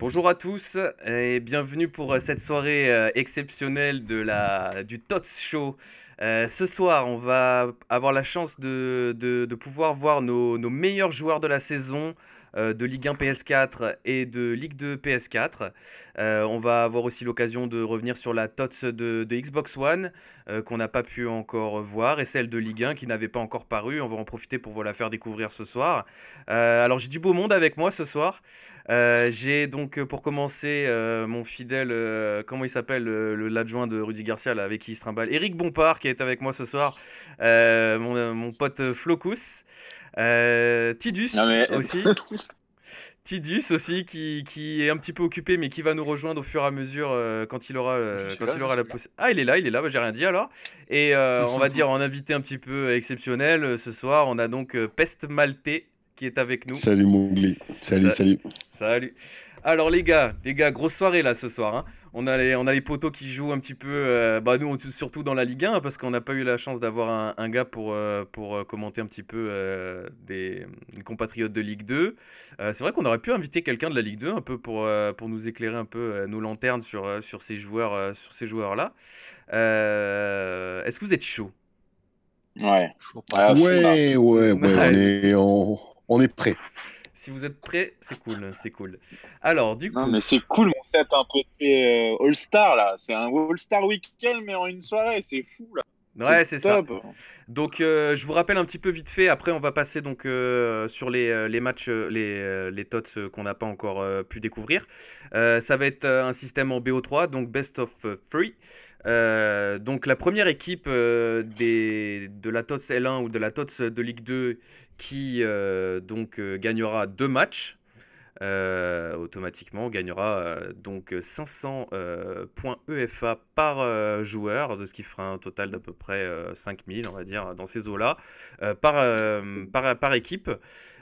Bonjour à tous et bienvenue pour euh, cette soirée euh, exceptionnelle de du TOTS Show. Euh, ce soir, on va avoir la chance de, pouvoir voir nos, meilleurs joueurs de la saison euh, de Ligue 1 PS4 et de Ligue 2 PS4. Euh, on va avoir aussi l'occasion de revenir sur la TOTS de, Xbox One euh, qu'on n'a pas pu encore voir et celle de Ligue 1 qui n'avait pas encore paru. On va en profiter pour vous la faire découvrir ce soir. alors j'ai du beau monde avec moi ce soir. j'ai donc pour commencer mon fidèle, comment il s'appelle, l'adjoint de Rudy Garcia avec qui il se trimballe, Eric Bompard qui est avec moi ce soir, mon, mon pote Flocus. Euh, Tidus aussi. Tidus aussi qui, est un petit peu occupé mais qui va nous rejoindre au fur et à mesure euh, quand il aura, euh, quand il aura la possibilité. Ah il est là, il est là, bah, j'ai rien dit alors. Et on va dire en invité un petit peu exceptionnel ce soir, on a donc Peste Maltais qui est avec nous. Salut Mougli, salut, salut. Salut. Alors les gars, les gars, grosse soirée là ce soir. Hein on a les, on a les poteaux qui jouent un petit peu, euh, bah nous surtout dans la Ligue 1 hein, parce qu'on n'a pas eu la chance d'avoir un, gars pour, euh, pour euh, commenter un petit peu des, compatriotes de Ligue 2. c'est vrai qu'on aurait pu inviter quelqu'un de la Ligue 2 un peu pour, pour nous éclairer un peu nos lanternes sur, sur ces joueurs sur ces joueurs là. Est-ce que vous êtes chaud Ouais. Ouais, ouais, ouais, on est, prêts. on est prêt. Si vous êtes prêts, c'est cool, c'est cool. Alors, du coup. Non, mais c'est cool mon set un peu euh, All-Star là. C'est un All-Star week-end, mais en une soirée, c'est fou là. Ouais, c'est ça. Donc, euh, je vous rappelle un petit peu vite fait. Après, on va passer donc euh, sur les, euh, les, matchs, les, les tots qu'on n'a pas encore pu découvrir. ça va être un système en BO3, donc best of three. donc, la première équipe des, de la TOTS L1 ou de la TOTS de Ligue 2 qui donc gagnera deux matchs euh, automatiquement, on gagnera euh, donc 500 euh, points EFA par joueur, de ce qui fera un total d'à peu près 5000, on va dire, dans ces eaux-là, par, équipe,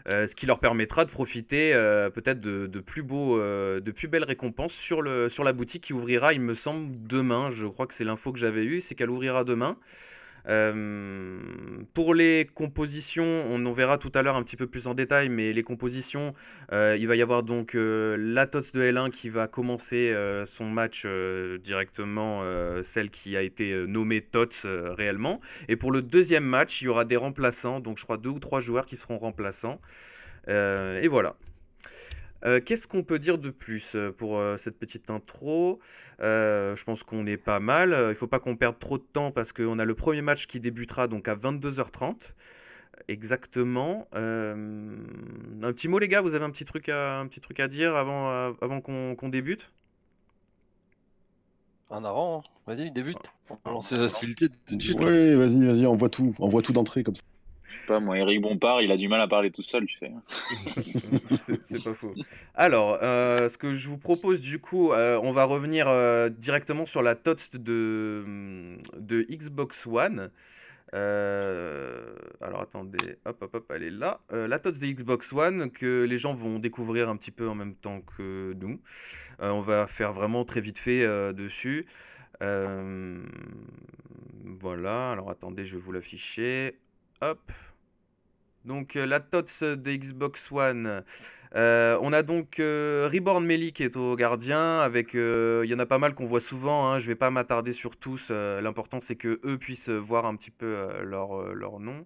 ce qui leur permettra de profiter peut-être de, plus de plus belles récompenses sur, le, sur la boutique qui ouvrira, il me semble, demain. Je crois que c'est l'info que j'avais eu c'est qu'elle ouvrira demain. Euh, pour les compositions, on en verra tout à l'heure un petit peu plus en détail, mais les compositions, euh, il va y avoir donc euh, la TOTS de L1 qui va commencer son match directement, celle qui a été nommée TOTS réellement. Et pour le deuxième match, il y aura des remplaçants, donc je crois deux ou trois joueurs qui seront remplaçants. et voilà. Euh, qu'est-ce qu'on peut dire de plus euh, pour euh, cette petite intro Je pense qu'on est pas mal. Il ne faut pas qu'on perde trop de temps parce qu'on a le premier match qui débutera donc à 22h30. Exactement. un petit mot les gars, vous avez un petit truc à, un petit truc à dire avant, avant qu'on débute Un avant, hein. vas-y, débute. Ah, on lance ah, les hostilités. Ah. Oui, vas-y, vas-y, on tout, on voit tout d'entrée comme ça pas moi, Eric Bompard, il a du mal à parler tout seul, tu sais. c'est pas faux. Alors, euh, ce que je vous propose du coup, euh, on va revenir euh, directement sur la TOTS de, de Xbox One. alors attendez, hop hop hop, elle est là. la TOTS de Xbox One que les gens vont découvrir un petit peu en même temps que nous. on va faire vraiment très vite fait dessus. voilà, alors attendez, je vais vous l'afficher. Hop. Donc euh, la TOTS de Xbox One. Euh, on a donc euh, Reborn Melee qui est au gardien. Avec, il y en a pas mal qu'on voit souvent. Hein. je vais pas m'attarder sur tous. L'important c'est que eux puissent voir un petit peu leur nom.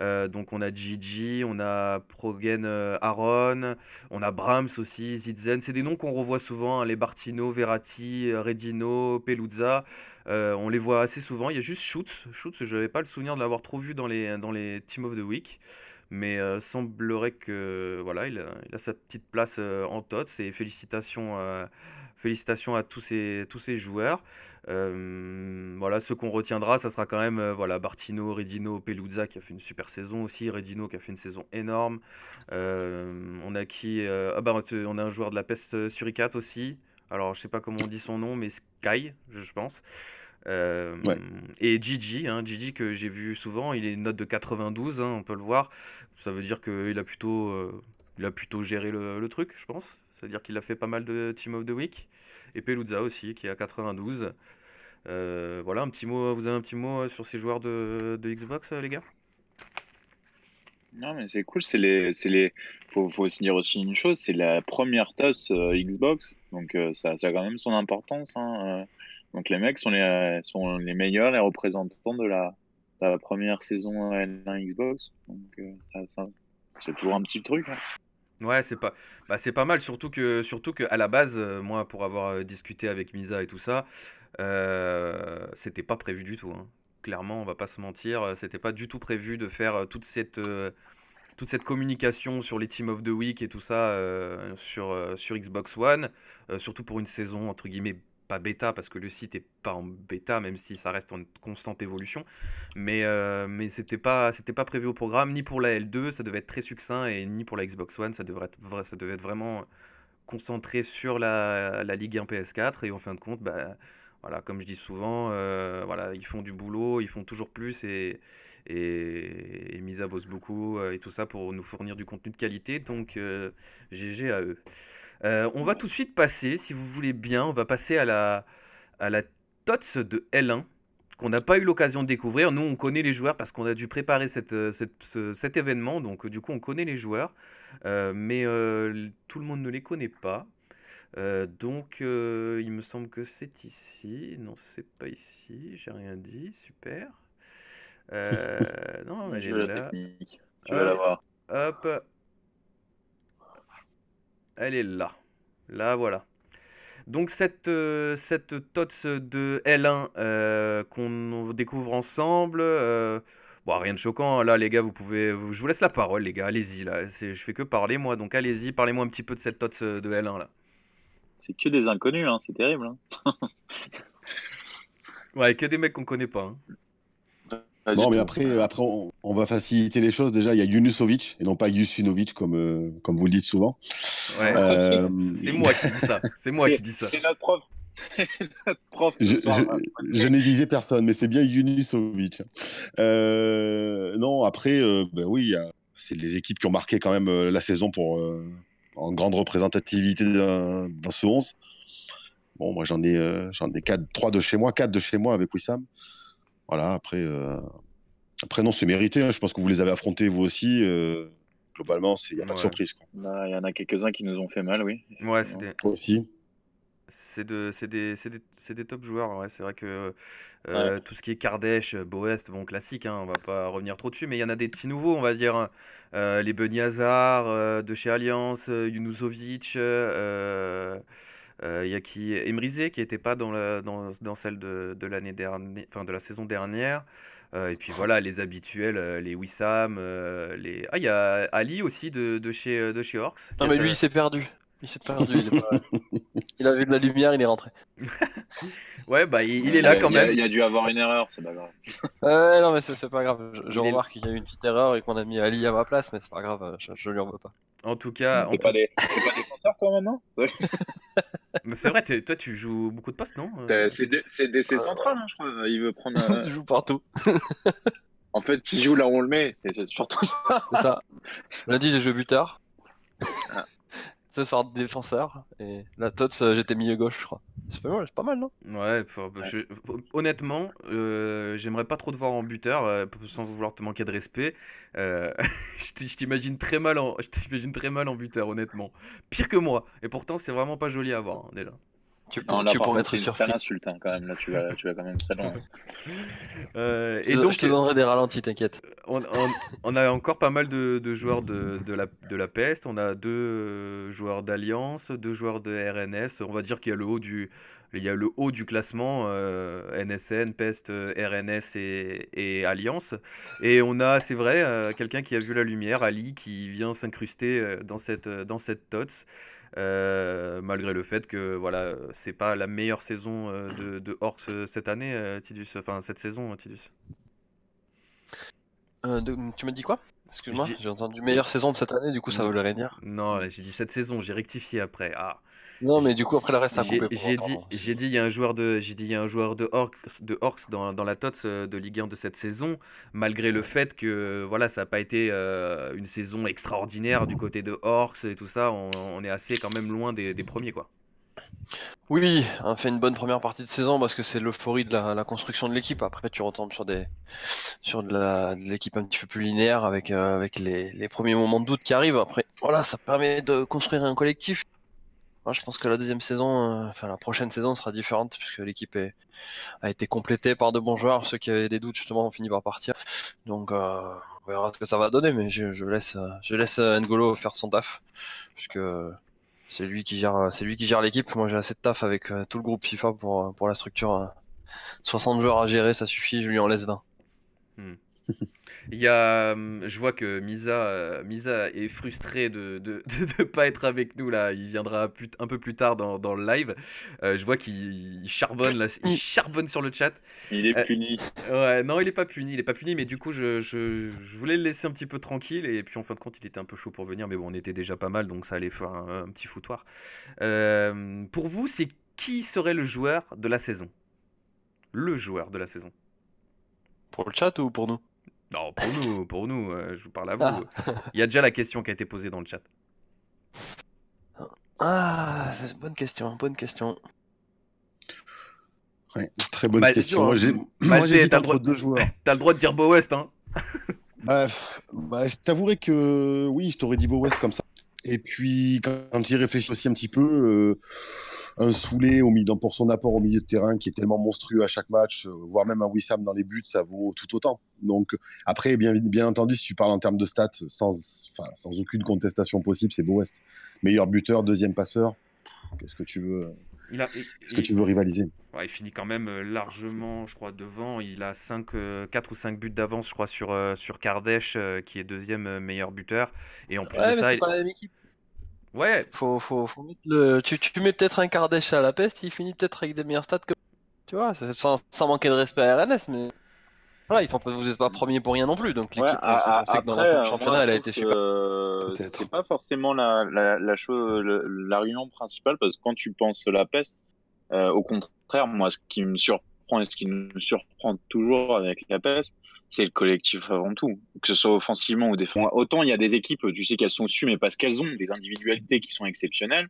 Euh, donc on a Gigi, on a Progen euh, Aaron, on a Brahms aussi, Zidzen. C'est des noms qu'on revoit souvent, hein, les Bartino, Verratti, euh, Redino, Peluzza. on les voit assez souvent. Il y a juste Schutz. Schutz, je n'avais pas le souvenir de l'avoir trop vu dans les, Team of the Week. Mais semblerait que voilà, il a, sa petite place en TOTS. Et félicitations, à tous ces, tous ces joueurs voilà, ce qu'on retiendra, ça sera quand même euh, voilà, Bartino, Redino, Peluzza qui a fait une super saison aussi, Redino qui a fait une saison énorme. on a qui euh, ah bah, on a un joueur de la peste euh, suricate aussi. Alors je sais pas comment on dit son nom, mais Sky, je pense. Et Gigi, hein, Gigi que j'ai vu souvent, il est une note de 92, hein, on peut le voir. Ça veut dire qu'il a plutôt, il a plutôt géré le truc, je pense c'est-à-dire qu'il a fait pas mal de Team of the Week. Et Peluzza aussi, qui est à 92. Euh, voilà, un petit mot, vous avez un petit mot euh, sur ces joueurs de, Xbox, euh, les gars non, mais c'est cool. C'est les, Faut, faut dire aussi une chose, c'est la première TOS Xbox, donc ça, a quand même son importance. Hein, donc les mecs sont les, sont les meilleurs, les représentants de la, première saison Xbox. Donc c'est toujours un petit truc. Hein. Ouais, c'est pas, bah, c'est pas mal, surtout que, surtout que à la base, euh, moi, pour avoir euh, discuté avec Misa et tout ça, euh, c'était pas prévu du tout. Hein. Clairement, on va pas se mentir, c'était pas du tout prévu de faire toute cette, toute cette communication sur les Team of the Week et tout ça sur, sur Xbox One, surtout pour une saison entre guillemets pas bêta parce que le site est pas en bêta, même si ça reste en constante évolution. Mais, euh, mais c'était pas, c'était pas prévu au programme, ni pour la L2, ça devait être très succinct, et ni pour la Xbox One, ça, devrait être, ça devait être vraiment concentré sur la, la, Ligue 1 PS4. Et en fin de compte, bah, voilà, comme je dis souvent, euh, voilà, ils font du boulot, ils font toujours plus, et, et, et Misa bosse beaucoup, euh, et tout ça pour nous fournir du contenu de qualité. Donc, GG à eux. Euh, on va tout de suite passer, si vous voulez bien, on va passer à la, à la TOTS de L1 qu'on n'a pas eu l'occasion de découvrir. Nous, on connaît les joueurs parce qu'on a dû préparer cette, euh, cet événement, donc euh, du coup, on connaît les joueurs, mais tout le monde ne les connaît pas. donc, il me semble que c'est ici. Non, c'est pas ici. J'ai rien dit. Super. non, mais j'ai Technique. Tu vas la voir. Hop elle est là. Là, voilà. Donc cette, euh, cette TOTS de L1 euh, qu'on découvre ensemble, euh, bon, rien de choquant, hein. là les gars, vous pouvez, je vous laisse la parole les gars, allez-y, là, je fais que parler moi, donc allez-y, parlez-moi un petit peu de cette TOTS de L1 là. C'est que des inconnus, hein, c'est terrible. Hein. ouais, que des mecs qu'on connaît pas. Hein non, mais après, on, va faciliter les choses. Déjà, il y a Yunusovic et non pas Yusunovic, comme, euh, comme vous le dites souvent. Euh, c'est moi qui dis ça. C'est moi qui dis ça. notre prof. Hein. je, n'ai visé personne, mais c'est bien Yunusovic. Euh, non, après, ben oui, c'est les équipes qui ont marqué quand même la saison pour, en grande représentativité dans ce 11. Bon, moi j'en ai, j'en ai 3 de chez moi, 4 de chez moi avec Wissam. Voilà, après, euh, après non, c'est mérité. Hein. Je pense que vous les avez affrontés vous aussi. Euh, globalement, il n'y a pas de surprise. Il bah, y en a quelques-uns qui nous ont fait mal, oui. Ouais, des. Aussi c'est de, des, des, top joueurs. Ouais. C'est vrai que euh, tout ce qui est Kardèche, Boest, bon classique, hein, on va pas revenir trop dessus, mais il y en a des petits nouveaux, on va dire. Hein. les Bunny de chez Alliance, Yunusovic, euh, il y a qui Emrisé qui n'était pas dans, dans, celle de, l'année dernière, enfin de la saison dernière. Euh, et puis voilà, les habituels, euh, les Wissam, les. Ah, il y a Ali aussi de, chez, de chez Orcs. Non, mais lui, il s'est perdu. Il s'est perdu. Il, a vu de la lumière, il est rentré. ouais, bah il, est là quand même. Il a, dû avoir une erreur, c'est pas grave. Euh, non, mais c'est pas grave. Je, remarque qu'il y a eu une petite erreur et qu'on a mis Ali à ma place, mais c'est pas grave, je, lui en veux pas. En tout cas, en toi, maintenant C'est vrai, toi, tu joues beaucoup de postes, non euh? C'est central, hein, je crois. Il veut prendre. Euh, joue partout. en fait, s'il joue là où on le met. C'est surtout ça. ça. Lundi, j'ai joué buteur. Ah. Ce soir, défenseur. Et la Tots, euh, j'étais milieu gauche, je crois. C'est pas, mal, non Ouais, honnêtement, euh, j'aimerais pas trop te voir en buteur, euh, sans vouloir te manquer de respect. Euh, je t'imagine très, mal en, je très mal en buteur, honnêtement. Pire que moi. Et pourtant, c'est vraiment pas joli à voir, hein, déjà. Tu, non, pourrais être sur une insulte hein, quand même. Là, tu vas, tu vas quand même très loin. Euh, et donc, je te donnerai des ralentis, t'inquiète. On, on, a encore pas mal de, joueurs de, de, la, de la peste. On a deux joueurs d'Alliance, deux joueurs de RNS. On va dire qu'il y a le haut du, il y a le haut du classement NSN, euh, Peste, RNS et, et, Alliance. Et on a, c'est vrai, euh, quelqu'un qui a vu la lumière, Ali, qui vient s'incruster dans cette dans cette TOTS. Euh, malgré le fait que voilà, c'est pas la meilleure saison euh, de, de euh, cette année, Tidus, enfin cette saison, hein, Tidus. tu me dis quoi Excuse-moi, j'ai entendu meilleure saison de cette année, du coup ça veut le dire. Non, j'ai dit cette saison, j'ai rectifié après. Ah. Non, mais du coup, après le reste, ça J'ai dit, hein. j'ai dit, il y a un joueur de, j'ai dit, il y a un joueur de Orcs, de dans, la TOTS euh, de Ligue 1 de cette saison, malgré le fait que, euh, voilà, ça n'a pas été euh, une saison extraordinaire du côté de Orcs et tout ça. On, est assez quand même loin des, premiers, quoi. Oui, on hein, fait une bonne première partie de saison parce que c'est l'euphorie de la, construction de l'équipe. Après, tu retombes sur des sur de l'équipe un petit peu plus linéaire avec avec les, premiers moments de doute qui arrivent. Après, voilà, ça permet de construire un collectif moi, je pense que la deuxième saison, euh, enfin la prochaine saison sera différente puisque l'équipe a été complétée par de bons joueurs. Ceux qui avaient des doutes justement ont fini par partir. Donc euh, on verra ce que ça va donner, mais je, je laisse, euh, je laisse N'Golo faire son taf puisque c'est lui qui gère, c'est lui qui gère l'équipe. Moi j'ai assez de taf avec tout le groupe FIFA pour pour la structure. 60 joueurs à gérer, ça suffit. Je lui en laisse 20. Il y a, hum, je vois que Misa, euh, Misa est frustré de ne de, de, pas être avec nous là. Il viendra un peu plus tard dans, dans le live. Euh, je vois qu'il charbonne là, il mm. charbonne sur le chat. Il est euh, puni. Ouais, non, il est pas puni, il est pas puni. Mais du coup, je, je, voulais le laisser un petit peu tranquille. Et puis en fin de compte, il était un peu chaud pour venir, mais bon, on était déjà pas mal, donc ça allait faire un, petit foutoir. pour vous, c'est qui serait le joueur de la saison Le joueur de la saison. Pour le chat ou pour nous non, pour nous, pour nous, euh, je vous parle à vous. Ah. Il y a déjà la question qui a été posée dans le chat. Ah, bonne question, bonne question. Ouais, très bonne question. Moi, T'as le droit de dire Beau West, hein bah, bah, je t'avouerais que oui, je t'aurais dit Beau West comme ça. Et puis, quand il réfléchit aussi un petit peu, euh, un Soulé au pour son apport au milieu de terrain qui est tellement monstrueux à chaque match, euh, voire même un Wissam dans les buts, ça vaut tout autant. Donc, après, bien, entendu, si tu parles en termes de stats, sans, aucune contestation possible, c'est Beau West. Meilleur buteur, deuxième passeur, qu'est-ce que tu veux euh, est-ce que tu veux rivaliser Il finit quand même euh, largement, je crois, devant. Il a 5, 4 euh, ou 5 buts d'avance, je crois, sur, euh, sur Kardesh, qui est deuxième meilleur buteur. Et en plus ça. Ouais. Faut, mettre le... tu, mets peut-être un Kardesh à la peste, il finit peut-être avec des meilleurs stats que. Tu vois, sans, manquer de respect à RNS, mais. Voilà, ils sont vous n'êtes pas premier pour rien non plus. Donc l'équipe, dans du championnat, elle a été super. C'est pas forcément la, la, la l'argument principal parce que quand tu penses la peste, euh, au contraire, moi, ce qui me surprend et ce qui me surprend toujours avec la peste, c'est le collectif avant tout, que ce soit offensivement ou défensivement. Autant il y a des équipes, tu sais qu'elles sont sues mais parce qu'elles ont des individualités qui sont exceptionnelles.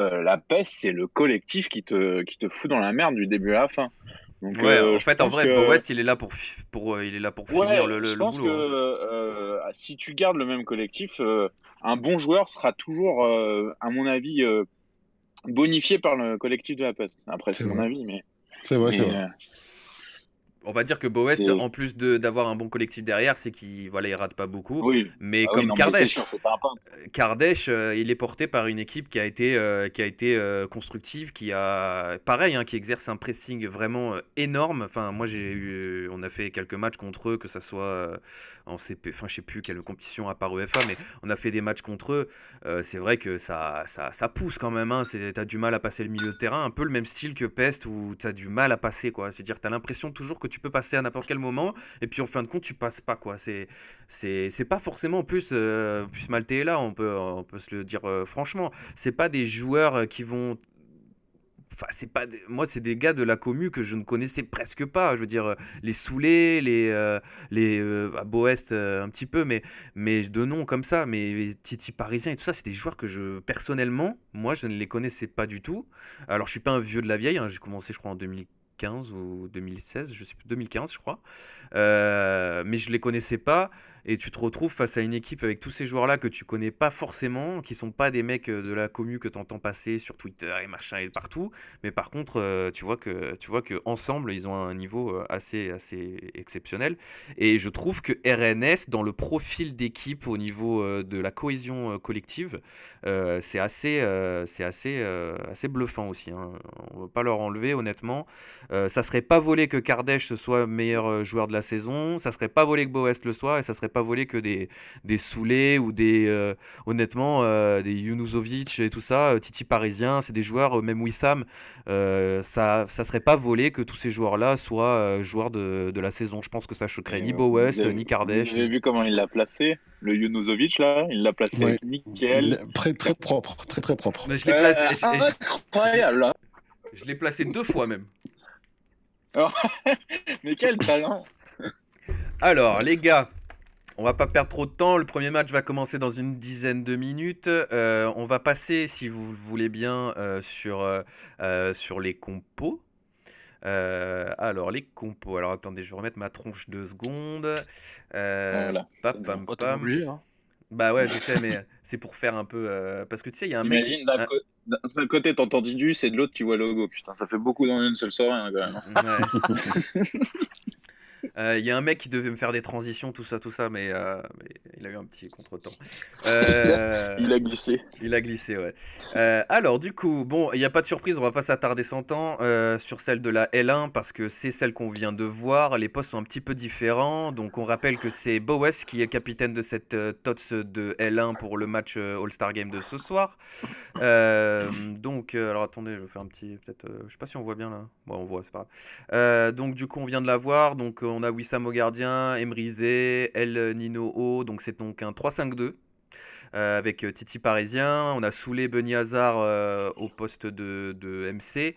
Euh, la peste, c'est le collectif qui te, qui te fout dans la merde du début à la fin ouais, euh, en fait, en vrai, que... il est là pour, pour, euh, il est là pour finir le, le, je pense hein. que euh, ah, si tu gardes le même collectif, un bon joueur sera toujours, à mon avis, bonifié par le collectif de la poste. Après, c'est mon avis, mais. C'est vrai, c'est vrai on va dire que Boest, en plus d'avoir un bon collectif derrière, c'est qu'il voilà, il rate pas beaucoup. Mais ah comme oui, euh, euh, il est porté par une équipe qui a été, euh, qui a été constructive, qui a pareil, hein, qui exerce un pressing vraiment énorme. Enfin, moi j'ai eu, on a fait quelques matchs contre eux, que ça soit en CP, enfin je sais plus quelle compétition à part UEFA, mais on a fait des matchs contre eux. c'est vrai que ça, ça, pousse quand même. Hein, t'as du mal à passer le milieu de terrain, un peu le même style que Pest où t'as du mal à passer quoi. C'est-à-dire t'as l'impression toujours que tu peux passer à n'importe quel moment. Et puis en fin de compte, tu passes pas quoi. C'est c'est pas forcément plus euh, plus Malte est là, on peut on peut se le dire euh, franchement. C'est pas des joueurs euh, qui vont Enfin, c'est pas moi c'est des gars de la commu que je ne connaissais presque pas je veux dire les Soulés les les bah, Boest un petit peu mais mais de nom comme ça mais Titi parisien et tout ça c'est des joueurs que je personnellement moi je ne les connaissais pas du tout alors je suis pas un vieux de la vieille hein. j'ai commencé je crois en 2000 ou 2016, je sais plus, 2015 je crois. Euh, mais je les connaissais pas. Et tu te retrouves face à une équipe avec tous ces joueurs-là que tu connais pas forcément, qui sont pas des mecs euh, de la commu que tu entends passer sur Twitter et machin et partout. Mais par contre, euh, tu vois que tu vois que ensemble, ils ont un niveau euh, assez assez exceptionnel. Et je trouve que RNS dans le profil d'équipe au niveau de la cohésion collective, c'est assez c'est assez assez bluffant aussi. Hein. On va pas leur enlever honnêtement. ça serait pas volé que Kardesh soit meilleur joueur de la saison. Ça serait pas volé que Boest le soit. Et ça serait voler que des, des Soulé ou des. Euh, honnêtement, euh, des Yunusovic et tout ça, euh, Titi Parisien, c'est des joueurs, même Wissam, ça, ça serait pas volé que tous ces joueurs-là soient joueurs de, la saison. Je pense que ça choquerait ni Bowest ni Kardesh. J'ai vu comment il l'a placé le Yunusovic là, il l'a placé nickel. Très très propre, très très propre. je l'ai placé. Hein. l'ai placé deux fois même. Mais quel talent Alors les gars, on va pas perdre trop de temps. Le premier match va commencer dans une dizaine de minutes. Euh, on va passer, si vous voulez bien, euh, sur, euh, sur les compos. alors, les compos. Alors, attendez, je vais remettre ma tronche deux secondes. Voilà. Oh pam, pam, oh, pam. Hein. Bah ouais, je sais, mais c'est pour faire un peu. parce que tu sais, il y a un mec. Imagine, D'un côté, t'entends du, c'est de l'autre, tu vois le logo. Putain, ça fait beaucoup dans une seule soirée, hein, quand même. Hein. Ouais. Euh, il y a un mec qui devait me faire des transitions, tout ça, tout ça, mais, euh, il a eu un petit contretemps. Euh, il a glissé. Il a glissé, ouais. alors, du coup, bon, il n'y a pas de surprise, on va pas s'attarder 100 ans sur celle de la L1 parce que c'est celle qu'on vient de voir. Les postes sont un petit peu différents, donc on rappelle que c'est Bowes qui est capitaine de cette TOTS de L1 pour le match All-Star Game de ce soir. donc, alors attendez, je vais faire un petit. Peut-être, je sais pas si on voit bien là. Bon, on voit, c'est pas grave. donc, du coup, on vient de la voir. Donc, on a Wissam au gardien, Emrizé, El Nino O, donc c'est donc un 3-5-2. Euh, avec euh, Titi Parisien, on a Soulé Beniazar euh, au poste de, MC,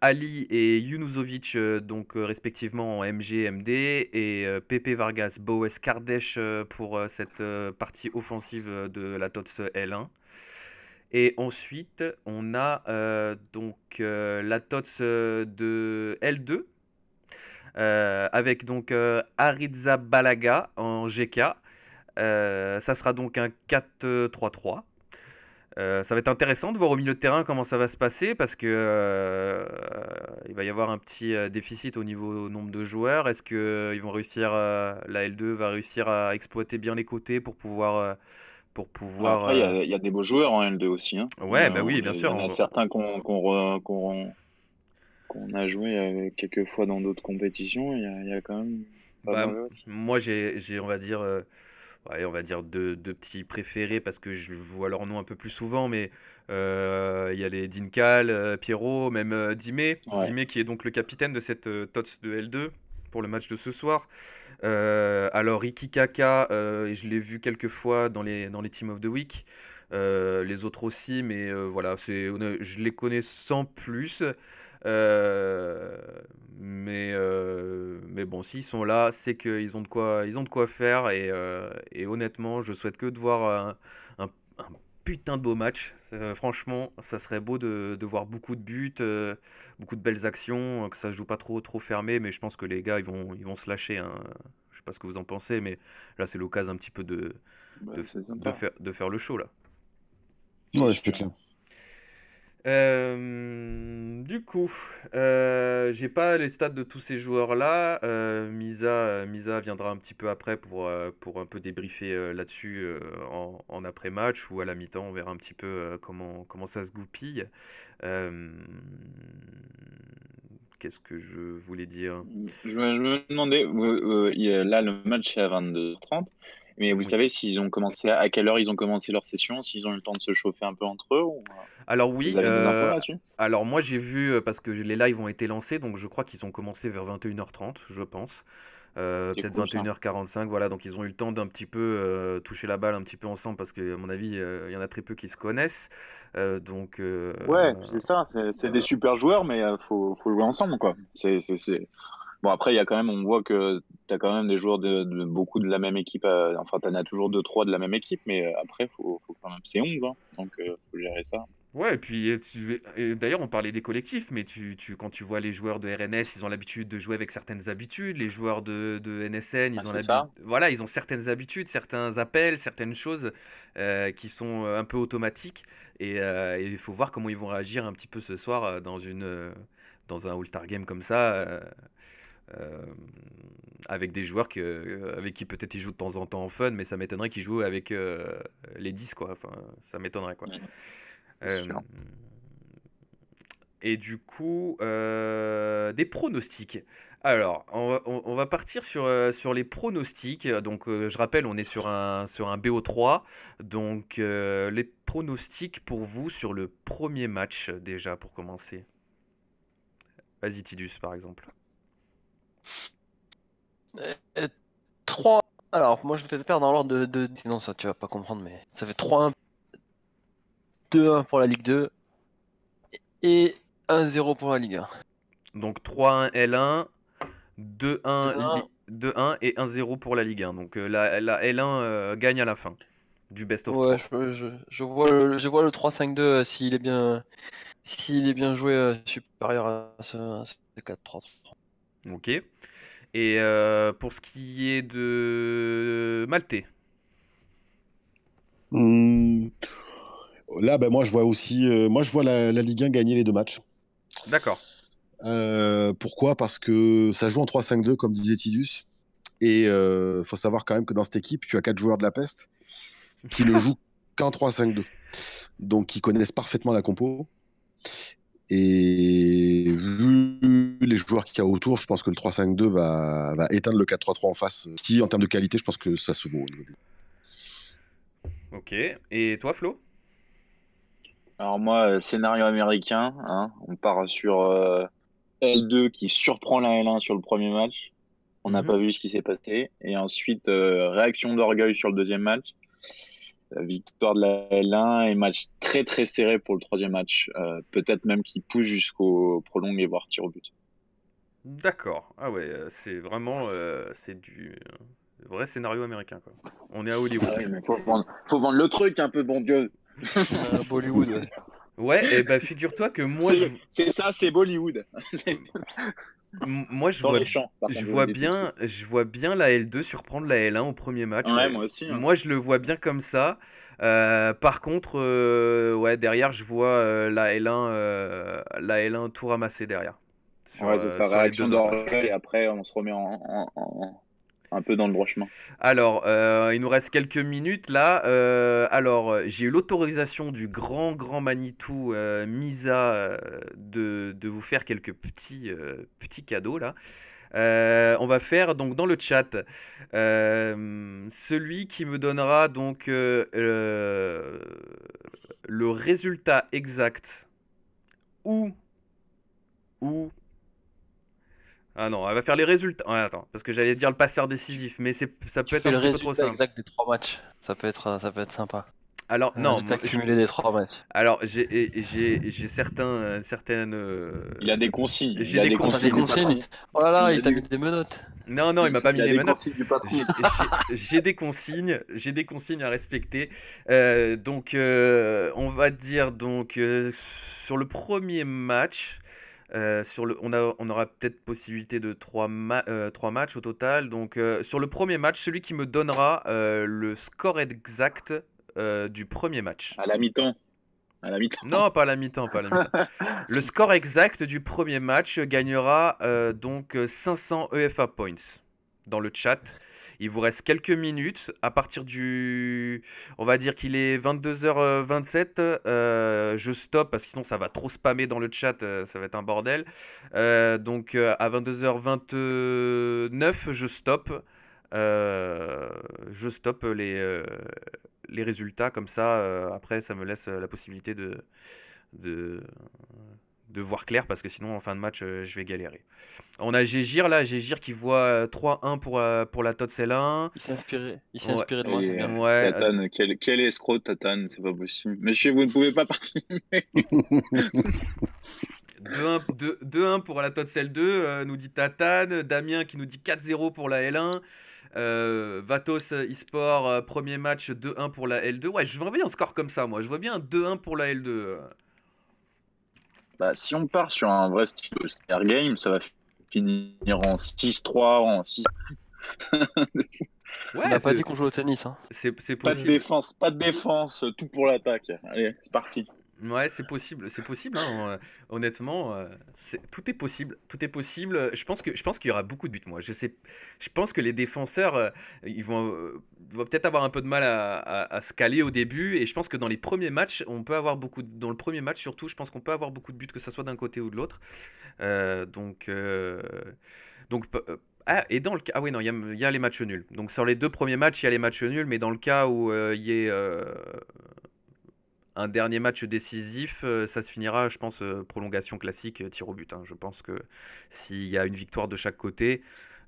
Ali et Yunuzovic donc respectivement en MG, MD et Pepe Vargas, Boes Kardesh pour cette partie offensive de la TOTS L1. Et ensuite, on a donc la TOTS de L2 euh, avec donc euh, Aritza Balaga en GK. Euh, ça sera donc un 4-3-3. ça va être intéressant de voir au milieu de terrain comment ça va se passer parce que il va y avoir un petit déficit au niveau au nombre de joueurs. Est-ce que ils vont réussir la L2 va réussir à exploiter bien les côtés pour pouvoir pour pouvoir. il y, a des beaux joueurs en L2 aussi. Hein. Ouais, bah oui, bien sûr. Il y en a bah certains qu'on on a joué euh, quelques fois dans d'autres compétitions, il y, a, quand même. Bah, moi, j'ai, on va dire, euh, on va dire deux, deux, petits préférés parce que je vois leur nom un peu plus souvent, mais euh, il y a les Dincal, Pierrot, même Dime ouais. qui est donc le capitaine de cette TOTS de L2 pour le match de ce soir. alors Ikikaka Kaka, je l'ai vu quelques fois dans les, dans les Team of the Week. les autres aussi, mais voilà, c'est, je les connais sans plus. Euh, mais, euh, mais bon, s'ils sont là, c'est qu'ils ont, de quoi, ils ont de quoi faire. Et, euh, honnêtement, je souhaite que de voir un, putain de beau match. franchement, ça serait beau de, de voir beaucoup de buts, beaucoup de belles actions, que ça se joue pas trop trop fermé, mais je pense que les gars ils vont ils vont se lâcher. Hein. Je sais pas ce que vous en pensez, mais là c'est l'occasion un petit peu de, bah, de, faire, de faire le show là. Ouais, je suis clair. Euh, du coup, euh, j'ai pas les stats de tous ces joueurs-là. Euh, Misa, Misa viendra un petit peu après pour, euh, pour un peu débriefer là-dessus en, après-match ou à la mi-temps. On verra un petit peu comment, comment ça se goupille. Qu'est-ce que je voulais dire je me, demandais, là le match est à 22h30. Mais vous savez s'ils ont commencé à, quelle heure ils ont commencé leur session, s'ils ont eu le temps de se chauffer un peu entre eux ou... Alors oui, euh, alors moi j'ai vu, euh, parce que les lives ont été lancés, donc je crois qu'ils ont commencé vers 21h30, je pense. Euh, peut-être 21h45, voilà, donc ils ont eu le temps d'un petit peu toucher la balle un petit peu ensemble parce que à mon avis, il y en a très peu qui se connaissent. donc ouais, c'est ça, c'est des super joueurs, mais faut, faut, jouer ensemble quoi. C'est bon après, il y a quand même, on voit que tu as quand même des joueurs de, beaucoup de la même équipe. enfin, tu en as toujours deux trois de la même équipe, mais après, faut, quand même c'est 11, hein, donc faut gérer ça. Ouais, et puis tu... d'ailleurs, on parlait des collectifs, mais tu, tu, quand tu vois les joueurs de RNS, ils ont l'habitude de jouer avec certaines habitudes. Les joueurs de, de NSN, ils, ah, ont voilà, ils ont certaines habitudes, certains appels, certaines choses euh, qui sont euh, un peu automatiques. Euh, et il faut voir comment ils vont réagir un petit peu ce soir dans, une, dans un All-Star Game comme ça. avec des joueurs que, avec qui peut-être ils jouent de temps en temps en fun, mais ça m'étonnerait qu'ils jouent avec les 10, quoi. Enfin, ça m'étonnerait, quoi. Mmh. Euh, et du coup, euh, des pronostics. Alors, on va, partir sur, euh, sur les pronostics. Donc, je rappelle, on est sur un, sur un BO3. Donc, les pronostics pour vous sur le premier match, déjà, pour commencer. Vas-y, Tidus, par exemple. 3. Alors, moi, je me fais perdre dans l'ordre de, de, Non, ça, tu vas pas comprendre, mais ça fait 3-1 2-1 pour la Ligue 2 et 1-0 pour la Ligue 1. Donc 3-1 L1, 2-1 et 1-0 pour la Ligue 1. Donc euh, la, L1 euh, gagne à la fin du best of. Ouais, Je, vois le, 3-5-2 euh, s'il est bien joué supérieur à ce, 4-3-3. OK. Et pour ce qui est de Malte Hum Là, ben, moi, je vois aussi, euh, moi, je vois la, Ligue 1 gagner les deux matchs. D'accord. Euh, pourquoi Parce que ça joue en 3-5-2, comme disait Tidus. Et il euh, faut savoir quand même que dans cette équipe, tu as quatre joueurs de la peste qui ne jouent qu'en 3-5-2. Donc, ils connaissent parfaitement la compo. Et vu les joueurs qu'il y a autour, je pense que le 3-5-2 va, va, éteindre le 4-3-3 en face. Si, en termes de qualité, je pense que ça se vaut. Ok. Et toi, Flo alors moi, euh, scénario américain, hein, on part sur euh, L2 qui surprend la L1 sur le premier match. On n'a mhm. pas vu ce qui s'est passé. Et ensuite, euh, réaction d'orgueil sur le deuxième match. victoire de la L1 et match très très serré pour le troisième match. Peut-être même qui pousse jusqu'au prolong et voire tir au but. D'accord. Ah ouais, c'est vraiment c'est du vrai scénario américain. On est à Hollywood. Ah faut vendre le truc un hein, peu, bon Dieu. Euh, Bollywood. Ouais, et eh ben figure-toi que moi. C'est ça, c'est Bollywood. moi, je vois, je vois bien, je vois bien la L2 surprendre la L1 au premier match. Hein. Moi, je le vois bien comme ça. Euh, par contre, euh, ouais, derrière, je vois la L1, la L1 tout ramasser derrière. ouais, c'est Réaction et après, on se remet en un peu dans le droit chemin. Alors, euh, il nous reste quelques minutes là. Euh, alors, euh, j'ai eu l'autorisation du grand, grand Manitou Misa de, vous faire quelques petits, petits cadeaux là. on va faire donc dans le chat celui qui me donnera donc le résultat exact ou ou ah non, elle va faire les résultats. attends, parce que j'allais dire le passeur décisif, mais ça peut être un petit peu trop simple. Exact des trois matchs, ça peut être ça peut être sympa. Alors non, cumuler des trois matchs. Alors j'ai j'ai certains certaines. Euh, il a des consignes. J'ai des, consignes. Oh là là, il, t'a mis des menottes. Non non, il m'a pas il mis des, menottes. J'ai des consignes, j'ai des consignes à respecter. Euh, donc euh, on va dire donc sur le premier match. Euh, sur le, on, on aura peut-être possibilité de trois euh, matchs au total. Donc euh, sur le premier match, celui qui me donnera le score exact du premier match. À la mi-temps. la mi-temps. Non, pas à la mi-temps, pas la mi-temps. le score exact du premier match gagnera donc 500 EFA points dans le chat. Il vous reste quelques minutes. À partir du. On va dire qu'il est 22h27. Euh, je stoppe parce que sinon ça va trop spammer dans le chat. Euh, ça va être un bordel. Euh, donc à 22h29, je stoppe. je stoppe les, les résultats. Comme ça, après, ça me laisse la possibilité de. de de voir clair parce que sinon en fin de match euh, je vais galérer. On a Gégir là, Gégir qui voit 3-1 euh, pour, euh, pour la Totzel 1. Il s'est inspiré, de moi. Tatane, quel, escroc Tatane, c'est pas possible. Monsieur, vous ne pouvez pas partir 2-1 pour la Totzel 2, nous dit Tatane. Damien qui nous dit 4-0 pour la L1. Vatos eSport, premier match 2-1 pour la L2. Ouais, je vois bien un score comme ça, moi. Je vois bien 2-1 pour la L2. Bah, si on part sur un vrai style de Game, ça va finir en 6-3, en 6. Ouais, on n'a pas dit qu'on joue au tennis. Hein. C'est, Pas de défense, pas de défense, tout pour l'attaque. Allez, c'est parti. Ouais, c'est possible, c'est possible. Hein, euh, honnêtement, euh, tout est possible, tout est possible. Je pense que je pense qu'il y aura beaucoup de buts. Moi, je sais, je pense que les défenseurs, euh, ils vont, peut-être avoir un peu de mal à, se caler au début. Et je pense que dans les premiers matchs, on peut avoir beaucoup. dans le premier match surtout, je pense qu'on peut avoir beaucoup de buts, que ce soit d'un côté ou de l'autre. donc, donc. Ah, et dans le cas. Ah oui, non, il y, a les matchs nuls. Donc, sur les deux premiers matchs, il y a les matchs nuls, mais dans le cas où il y ait un dernier match décisif, euh, ça se finira, je pense, euh, prolongation classique, euh, tir au but. Hein. Je pense que s'il y a une victoire de chaque côté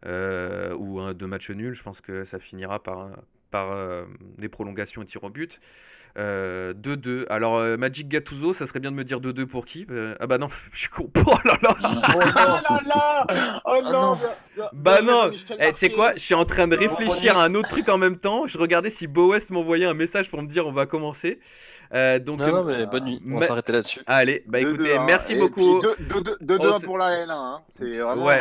ou un, deux matchs nuls, je pense que ça finira par, par des prolongations et tir au but. Euh, 2-2. Alors, euh, Magic Gatuzo, ça serait bien de me dire 2-2 pour qui euh, Ah bah non, je suis con. Oh là là Oh là là Oh ah non euh, Bah non eh, tu sais quoi Je suis en train de réfléchir à un autre truc en même temps. Je regardais si Boest m'envoyait un message pour me dire on va commencer. donc, non, mais bonne nuit. On va s'arrêter là-dessus. Allez, bah écoutez, merci beaucoup. 2-2 pour la L1. Hein. C'est vraiment. Ouais.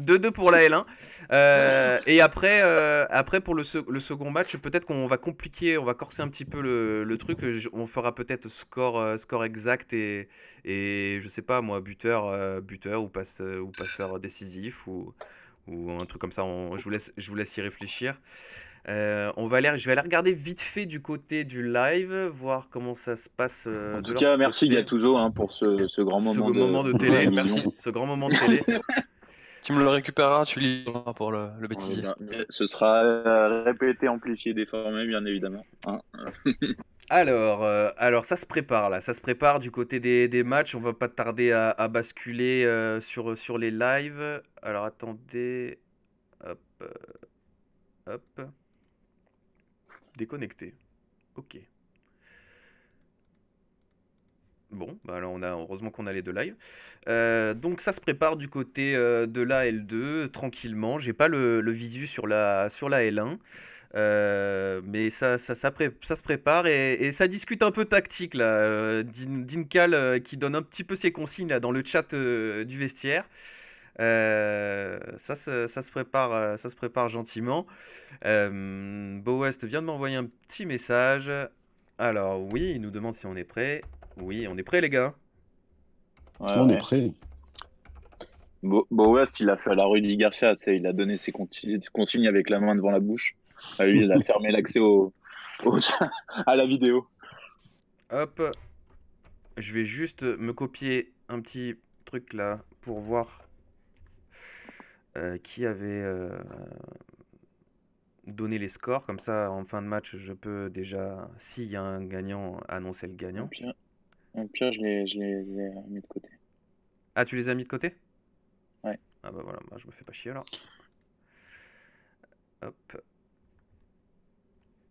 2-2 pour la L1. et après, après pour le, second match, peut-être qu'on va compliquer, on va corser un petit peu le, truc. Euh, on fera peut-être score, euh, score exact et, et je sais pas moi, buteur, euh, buteur ou, passe, ou passeur décisif ou, ou un truc comme ça. je, vous laisse, je vous laisse y réfléchir. on va aller, je vais aller regarder vite fait du côté du live, voir comment ça se passe. en tout cas, merci Gattuso hein, pour ce, grand moment. de... télé. Ce grand moment de télé. Tu me le récupéreras, tu livreras pour le, le bêtisier. ce sera euh, répété, amplifié, déformé, bien évidemment. Hein. alors, euh, alors, ça se prépare là, ça se prépare du côté des, matchs. On va pas tarder à, basculer euh, sur, sur les lives. Alors attendez. Hop. Hop. Déconnecté. Ok. Bon, bah on a, heureusement qu'on a les deux euh, donc ça se prépare du côté euh, de la L2 tranquillement. J'ai pas le, visu sur la, sur la L1. Euh, mais ça, se prépare et, ça discute un peu tactique Dinkal qui donne un petit peu ses consignes dans le chat du vestiaire. ça, se prépare, ça se prépare gentiment. Euh, West vient de m'envoyer un petit message. Alors oui, il nous demande si on est prêt. Oui, on est prêt les gars On est prêt. Bo il a fait à la de Garcia, il a donné ses consignes avec la main devant la bouche. Ah il a fermé l'accès au... à la vidéo. Hop, je vais juste me copier un petit truc là pour voir euh, qui avait euh, donné les scores. Comme ça, en fin de match, je peux déjà, s'il y a un gagnant, annoncer le gagnant pire, je les, ai mis de côté. Ah, tu les as mis de côté Ouais. Ah bah voilà, moi bah, je me fais pas chier alors. Hop.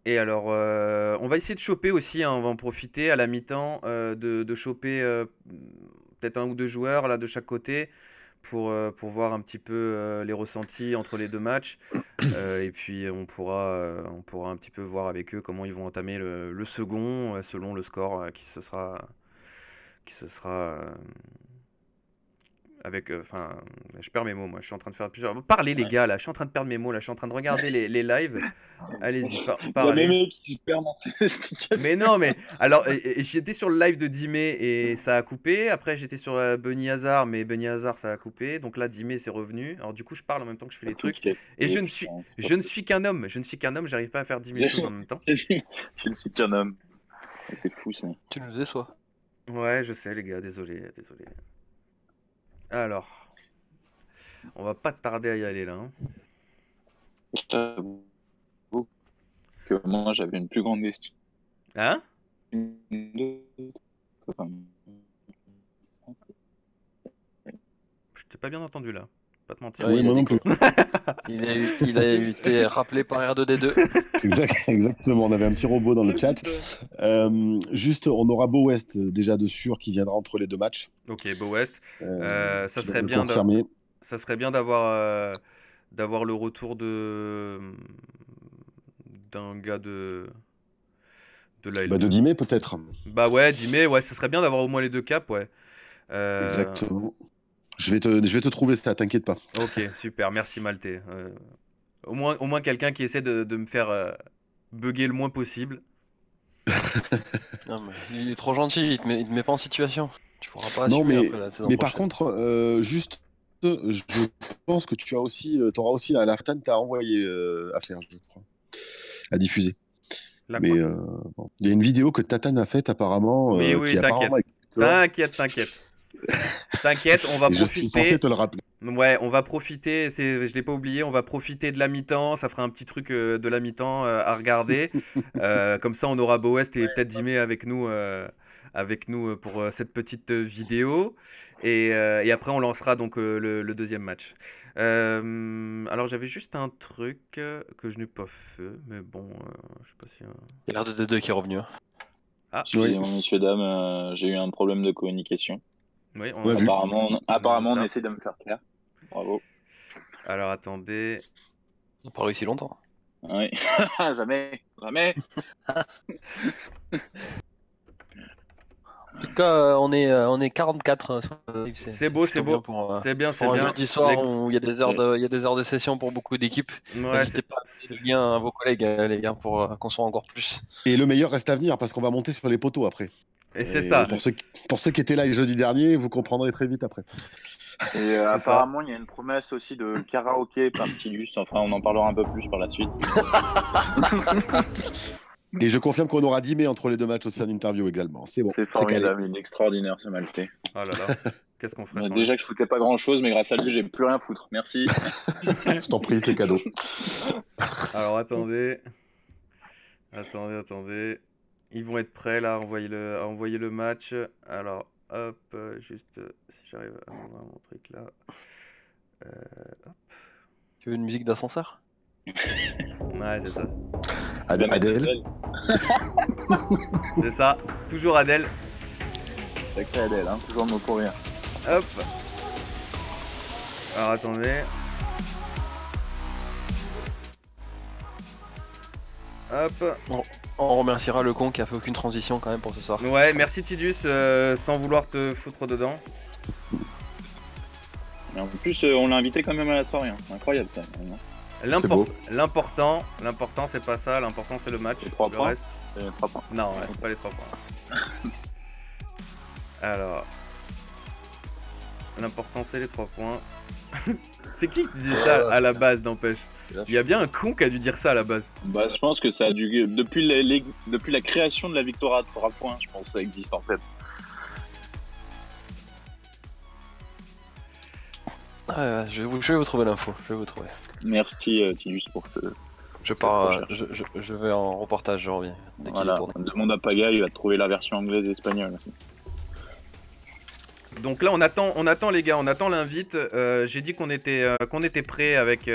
Et alors, euh, on va essayer de choper aussi, hein, on va en profiter à la mi-temps euh, de, choper euh, peut-être un ou deux joueurs là de chaque côté pour, pour voir un petit peu les ressentis entre les deux matchs. et puis on pourra, on pourra un petit peu voir avec eux comment ils vont entamer le, le second selon le score qui se sera qui se sera euh, avec, euh, enfin, je perds mes mots, moi, je suis en train de faire plusieurs. Parlez les gars, là, je suis en train de perdre mes mots, là, je suis en train de regarder les, les lives. Allez-y, par parlez. mais non, mais alors, j'étais sur le live de mai et ça a coupé. Après, j'étais sur euh, Benny Hazard, mais Benny Hazard, ça a coupé. Donc là, mai c'est revenu. Alors du coup, je parle en même temps que je fais les trucs. Et je ne suis, je ne suis qu'un homme. Je ne suis qu'un homme. J'arrive pas à faire 10 000 choses en même temps. je ne suis qu'un homme. C'est fou ça. Tu nous déçois. Ouais, je sais, les gars, désolé, désolé. Alors, on va pas tarder à y aller là. Hein. que moi, j'avais une plus grande estime Hein Je t'ai pas bien entendu là. Pas te mentir. Oui, moi non plus. il, a été rappelé par R2D2. exactement, on avait un petit robot dans le chat. Euh, juste, on aura Beau West euh, déjà de sûr qui viendra entre les deux matchs. Ok, Beau West. Euh, ça, serait bien ça serait bien d'avoir d'avoir le retour de d'un gars de de la bah, peut-être. Bah ouais, Dimé, ouais, ce serait bien d'avoir au moins les deux caps, ouais. Exactement. Je vais te, je vais te trouver ça, t'inquiète pas. Ok, super, merci Malte euh, au moins, au moins quelqu'un qui essaie de, me faire euh, bugger le moins possible. il est trop gentil, il te met, il met pas en situation. Tu pourras pas non, mais, mais par contre, euh, juste, je pense que tu as aussi, auras aussi la l'Aftan, t'as envoyé à faire, je crois, à diffuser. mais il y a une vidéo que Tatane a faite apparemment. Oui, oui, t'inquiète. T'inquiète, t'inquiète. T'inquiète, on va profiter. Ouais, on va profiter, je l'ai pas oublié, on va profiter de la mi-temps, ça fera un petit truc euh, de la mi-temps euh, à regarder. Euh, comme ça, on aura Boest et peut-être Jimmy avec nous, avec nous pour cette petite vidéo. Et, après, on lancera donc le, deuxième match. alors, j'avais juste un truc que je n'ai pas fait, mais bon, je sais pas si... Il y a l'air de 2 qui est revenu. Hein. Ah, oui. dames, j'ai eu un problème de communication. Oui, apparemment, apparemment, on, essaie de me faire clair. Bravo. Alors attendez. On n'a pas réussi longtemps. Oui. jamais, jamais. en tout cas, euh, on est, euh, on est 44 euh, sur le C'est beau, c'est beau. C'est bien, c'est bien. il y a des heures de, il y a des heures de session pour beaucoup d'équipes. N'hésitez pas à à vos collègues, les gars, pour qu'on soit encore plus. Et le meilleur reste à venir parce qu'on va monter sur les poteaux après. Et, c'est ça. Pour ceux, qui, étaient là le jeudi dernier, vous comprendrez très vite après. Et euh, apparemment, il y a une promesse aussi de karaoké par Tilus. Enfin, on en parlera un peu plus par la suite. et je confirme qu'on aura mai entre les deux matchs aussi sein interview également. C'est bon. C'est formidable, Une extraordinaire ce malte. Oh là là. Qu'est-ce qu'on ferait bah, Déjà que je foutais pas grand chose, mais grâce à lui, j'ai plus rien foutre. Merci. je t'en prie, c'est cadeau. Alors attendez. Attendez, attendez. Ils vont être prêts là à envoyer le, le match. Alors, hop, euh, juste euh, si j'arrive à avoir mon truc là. Euh, hop. Tu veux une musique d'ascenseur Ouais, c'est ça. Adèle, c'est ça, toujours Adèle. Avec Adèle, hein, toujours nos courriers. Hop. Alors attendez. On, remerciera le con qui a fait aucune transition quand même pour ce soir. Ouais, merci Tidus, euh, sans vouloir te foutre dedans. Mais en plus, euh, on l'a invité quand même à la soirée. Hein. Incroyable ça. L'important, l'important c'est pas ça, l'important c'est le match. Les 3 le points. Reste... Non, c'est pas les 3 points. Alors. L'important c'est les trois points. c'est qui qui dit ça à la base, d'empêche il y a bien un con qui a dû dire ça à la base. Bah, je pense que ça a dû. Depuis, les, Depuis la création de la victoire à points, je pense que ça existe en fait. Ah, je, vais vous, je, vais vous, trouver l'info, je vais vous trouver. Merci euh, pour ce... Je pars, euh, je, vais en reportage, je reviens. Dès voilà. Demande à Paga, il va trouver la version anglaise et espagnole. Donc là, on attend, on attend les gars, on attend l'invite. Euh, j'ai dit qu'on était, qu'on était prêt avec.